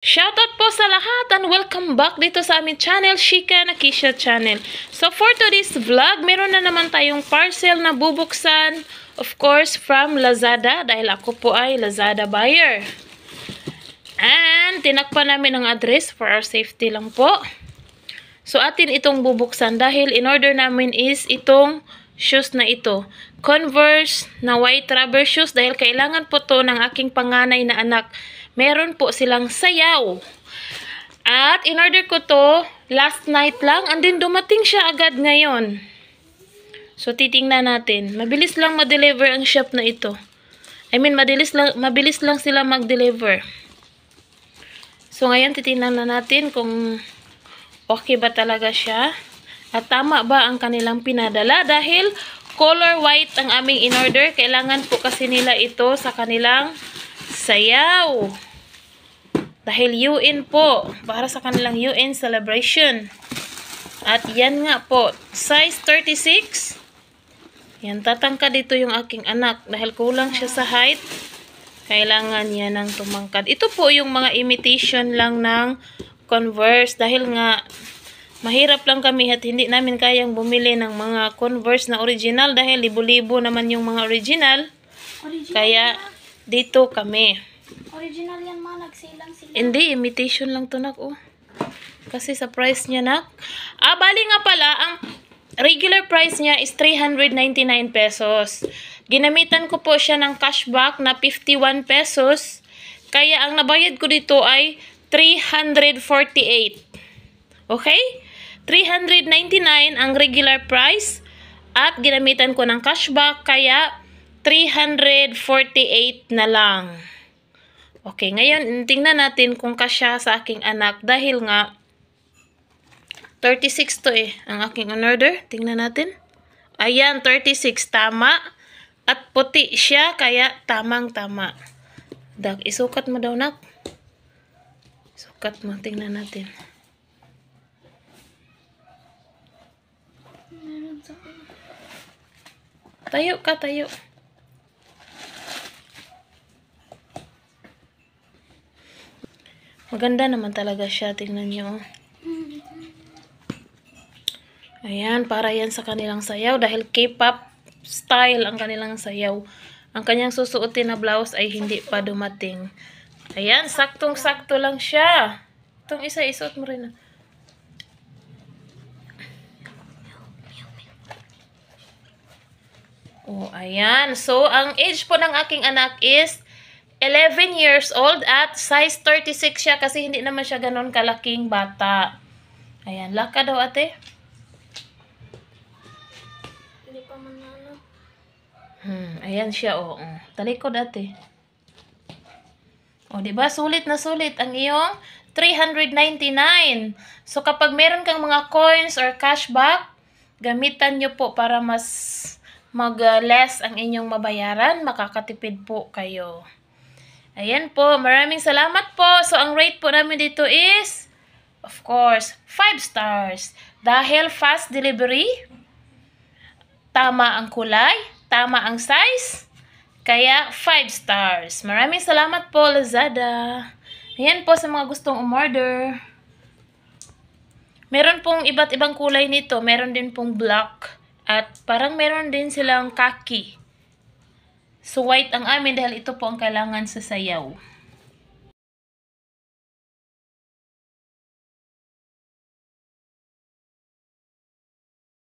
Shoutout po sa lahat and welcome back dito sa aming channel, Shika na Kisha Channel. So for today's vlog, meron na naman tayong parcel na bubuksan, of course, from Lazada dahil ako po ay Lazada buyer. And tinakpan namin ang address for our safety lang po. So atin itong bubuksan dahil in order namin is itong shoes na ito. Converse na white rubber shoes dahil kailangan po to ng aking panganay na anak meron po silang sayaw. At in-order ko to last night lang and then dumating siya agad ngayon. So titingnan natin. Mabilis lang ma-deliver ang shop na ito. I mean, mabilis lang, mabilis lang sila mag-deliver. So ngayon titingnan na natin kung okay ba talaga siya. At tama ba ang kanilang pinadala dahil color white ang aming in-order. Kailangan po kasi nila ito sa kanilang Sayaw! Dahil UN po, para sa kanilang UN celebration. At yan nga po, size 36. Yan, tatangka dito yung aking anak dahil kulang siya sa height. Kailangan niya ng tumangkad. Ito po yung mga imitation lang ng Converse dahil nga mahirap lang kami at hindi namin kayang bumili ng mga Converse na original dahil libo-libo naman yung mga original. original. Kaya dito kami. Original yan ma, nagsilang sila. Hindi, imitation lang to nak, oh. Kasi sa price niya nak. Ah, bali nga pala, ang regular price niya is 399 pesos. Ginamitan ko po siya ng cashback na 51 pesos. Kaya ang nabayad ko dito ay 348. Okay? 399 ang regular price at ginamitan ko ng cashback kaya 348 na lang. Okay, ngayon tingnan natin kung kasya sa aking anak dahil nga 36 to eh ang aking order. Tingnan natin. Ayan, 36 tama at puti siya kaya tamang-tama. Dag, isukat mo daw nak. Sukat mo tingnan natin. Tayo ka, tayo. Maganda naman talaga siya. Tingnan nyo. Oh. Ayan, para yan sa kanilang sayaw. Dahil K-pop style ang kanilang sayaw. Ang kanyang susuotin na blouse ay hindi pa dumating. Ayan, saktong-sakto lang siya. Itong isa, isuot mo rin. Ah. Oh, ayan. So, ang age po ng aking anak is 11 years old at size 36 siya kasi hindi naman siya ganun kalaking bata. Ayan, laka daw ate. Hindi pa man ano. Hmm, ayan siya o. Oh. Talikod ate. O, oh, diba? Sulit na sulit ang iyong 399. So, kapag meron kang mga coins or cashback, gamitan nyo po para mas mag-less uh, ang inyong mabayaran. Makakatipid po kayo. Ayan po, maraming salamat po. So, ang rate po namin dito is, of course, 5 stars. Dahil fast delivery, tama ang kulay, tama ang size, kaya 5 stars. Maraming salamat po, Lazada. Ayan po sa mga gustong umorder. Meron pong iba't ibang kulay nito. Meron din pong black. At parang meron din silang khaki. So white ang amin dahil ito po ang kailangan sa sayaw.